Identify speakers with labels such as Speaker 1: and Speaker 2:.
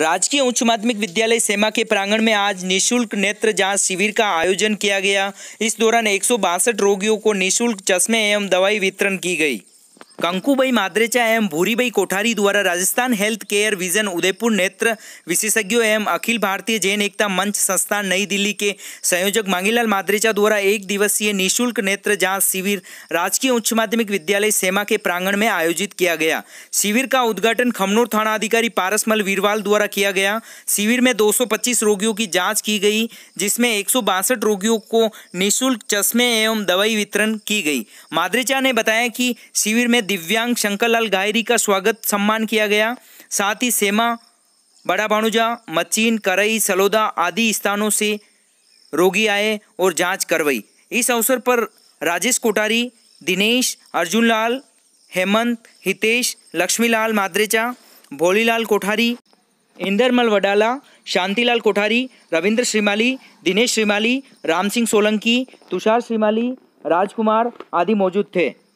Speaker 1: राजकीय उच्च माध्यमिक विद्यालय सेमा के प्रांगण में आज निःशुल्क नेत्र जांच शिविर का आयोजन किया गया इस दौरान एक रोगियों को निःशुल्क चश्मे एवं दवाई वितरण की गई કંકુબાઈ मादरेचा एवं भूरीबाई कोठारी द्वारा Rajasthan health care vision Udaipur नेत्र विशेषज्ञों एवं अखिल भारतीय जैन एकता मंच संस्थान नई दिल्ली के संयोजक मांगीलाल मादरेचा द्वारा एक दिवसीय निःशुल्क नेत्र जांच शिविर राजकीय उच्च माध्यमिक विद्यालय सेमा के प्रांगण में आयोजित किया गया शिविर का उद्घाटन खमनौर थाना अधिकारी पारसमल वीरवाल द्वारा किया गया शिविर में दो रोगियों की जाँच की गई जिसमें एक रोगियों को निःशुल्क चश्मे एवं दवाई वितरण की गई मादरेचा ने बताया कि शिविर में दिव्यांग शंकरलाल गायरी का स्वागत सम्मान किया गया साथ ही सेमा बड़ा भाणुजा मचीन करई सलोदा आदि स्थानों से रोगी आए और जांच करवाई इस अवसर पर राजेश कोटारी दिनेश अर्जुनलाल हेमंत हितेश लक्ष्मीलाल मादरेचा भोलीलाल कोठारी इंदरमल वडाला शांतिलाल कोठारी रविंद्र श्रीमाली दिनेश श्रीमाली राम सिंह सोलंकी तुषार श्रीमाली राजकुमार आदि मौजूद थे